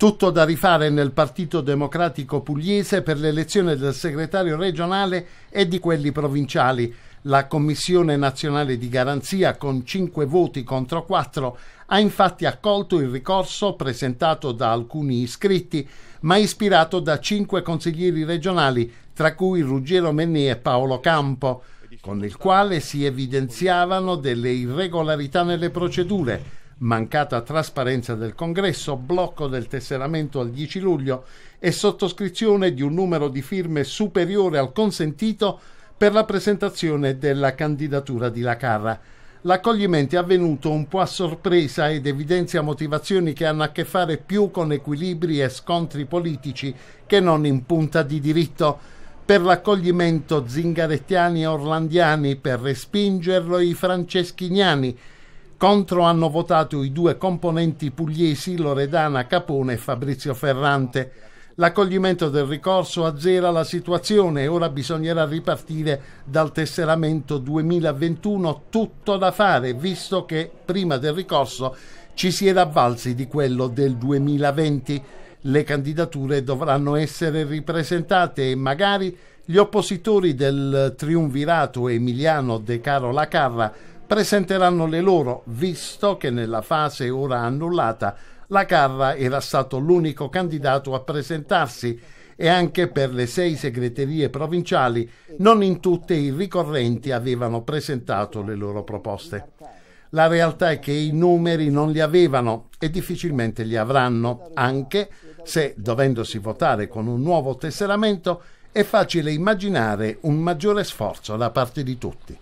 Tutto da rifare nel Partito Democratico Pugliese per l'elezione del segretario regionale e di quelli provinciali. La Commissione nazionale di garanzia, con 5 voti contro 4, ha infatti accolto il ricorso presentato da alcuni iscritti, ma ispirato da 5 consiglieri regionali, tra cui Ruggero Menni e Paolo Campo, con il quale si evidenziavano delle irregolarità nelle procedure mancata trasparenza del congresso, blocco del tesseramento al 10 luglio e sottoscrizione di un numero di firme superiore al consentito per la presentazione della candidatura di Lacarra. L'accoglimento è avvenuto un po' a sorpresa ed evidenzia motivazioni che hanno a che fare più con equilibri e scontri politici che non in punta di diritto. Per l'accoglimento zingarettiani e orlandiani, per respingerlo i franceschiniani, contro hanno votato i due componenti pugliesi Loredana Capone e Fabrizio Ferrante. L'accoglimento del ricorso azzera la situazione e ora bisognerà ripartire dal tesseramento 2021, tutto da fare, visto che prima del ricorso ci si era avvalsi di quello del 2020. Le candidature dovranno essere ripresentate e magari gli oppositori del triunvirato Emiliano De Carola Carra presenteranno le loro, visto che nella fase ora annullata la Carra era stato l'unico candidato a presentarsi e anche per le sei segreterie provinciali non in tutte i ricorrenti avevano presentato le loro proposte. La realtà è che i numeri non li avevano e difficilmente li avranno, anche se, dovendosi votare con un nuovo tesseramento, è facile immaginare un maggiore sforzo da parte di tutti.